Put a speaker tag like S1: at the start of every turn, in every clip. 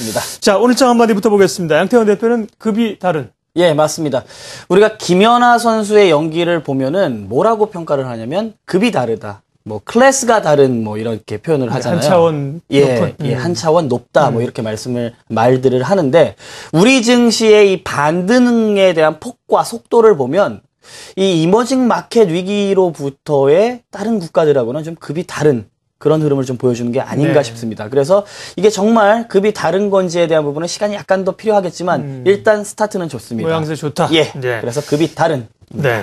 S1: 있습니다.
S2: 자, 오늘장 한마디부터 보겠습니다. 양태현 대표는 급이 다른. 예, 맞습니다. 우리가 김연아 선수의 연기를 보면은 뭐라고 평가를 하냐면 급이 다르다. 뭐 클래스가 다른 뭐 이렇게 표현을 하잖아요. 한 차원 예, 예 높은. 예, 한 음. 차원 높다 뭐 음. 뭐 이렇게 말씀을 말들을 하는데 우리 증시의 이 반등에 대한 폭과 속도를 보면 이 이머징 마켓 위기로부터의 다른 국가들하고는 좀 급이 다른 그런 흐름을 좀 보여주는 게 아닌가 네. 싶습니다. 그래서 이게 정말 급이 다른 건지에 대한 부분은 시간이 약간 더 필요하겠지만 음. 일단 스타트는 좋습니다. 모양새
S1: 좋다. 예. 네. 그래서
S2: 급이 다른. 네.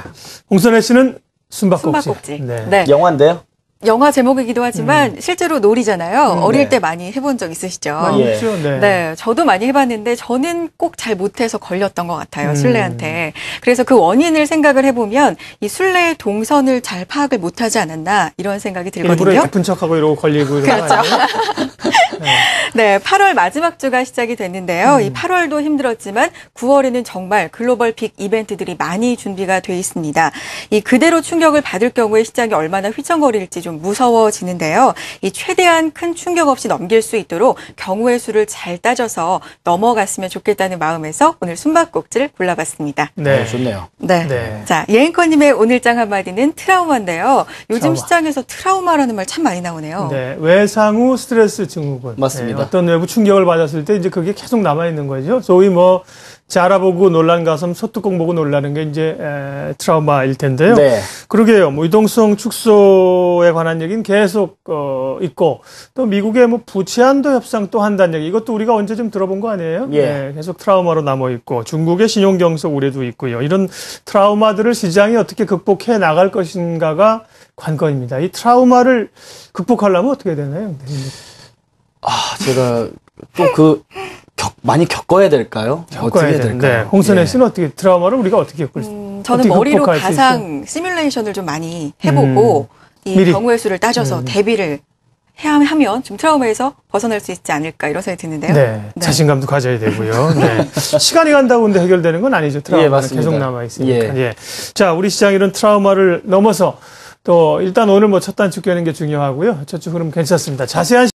S1: 홍선혜 씨는
S2: 숨바꼭질. 숨바꼭질. 네. 네. 영화인데요.
S3: 영화 제목이기도 하지만 음. 실제로 놀이잖아요. 음, 어릴 네. 때 많이 해본 적 있으시죠? 아, 예. 네. 네. 저도 많이 해봤는데 저는 꼭 잘 못해서 걸렸던 것 같아요. 음. 술래한테. 그래서 그 원인을 생각을 해보면 이 술래의 동선을 잘 파악을 못하지 않았나 이런 생각이 들거든요. 일부러 깊은
S1: 척하고 이러고 걸리고. 그렇죠.
S3: 네, 8월 마지막 주가 시작이 됐는데요. 음. 이 8월도 힘들었지만 9월에는 정말 글로벌 빅 이벤트들이 많이 준비가 돼 있습니다. 이 그대로 충격을 받을 경우에 시장이 얼마나 휘청거릴지 좀 무서워지는데요. 이 최대한 큰 충격 없이 넘길 수 있도록 경우의 수를 잘 따져서 넘어갔으면 좋겠다는 마음에서 오늘 숨바꼭질 골라봤습니다. 네. 네, 좋네요. 네. 네. 자, 예앵커님의 오늘장 한마디는 트라우마인데요. 요즘 트라우마. 시장에서 트라우마라는 말 참 많이 나오네요.
S1: 네, 외상 후 스트레스 증후군. 거예 맞습니다. 네, 어떤 외부 충격을 받았을 때 이제 그게 계속 남아 있는 거죠. 소위 뭐 자라보고 놀란 가슴, 소뚜껑 보고 놀라는 게 이제 에, 트라우마일 텐데요. 네. 그러게요. 뭐이동성 축소에 관한 얘기는 계속 어, 있고 또 미국의 뭐 부채한도 협상 또 한다는 얘기. 이것도 우리가 언제 좀 들어본 거 아니에요? 예. 네, 계속 트라우마로 남아 있고 중국의 신용 경색 우려도 있고요. 이런 트라우마들을 시장이 어떻게 극복해 나갈 것인가가 관건입니다. 이 트라우마를 극복하려면 어떻게 되나요? 네, 네.
S2: 아, 제가 또그
S1: 많이 겪어야 될까요? 겪어야 어떻게 될까요? 홍선혜 예. 씨는 예. 어떻게 드라마를 우리가 어떻게 겪을 수?
S3: 음, 저는 머리로 가상 시뮬레이션을 좀 많이 해보고 음, 이 경우의 수를 따져서 음. 대비를 해야 하면 좀 트라우마에서 벗어날 수 있지 않을까 이런 생각이 드는데요. 네, 네.
S1: 자신감도 가져야 되고요. 네. 시간이 간다고 근데 해결되는 건 아니죠. 예, 트라우마는 예, 계속 남아 있으니까. 예. 예. 자, 우리 시장 이런 트라우마를 넘어서 또 일단 오늘 뭐 첫 단축 깨는 게 중요하고요. 첫 주 흐름 괜찮습니다. 자세한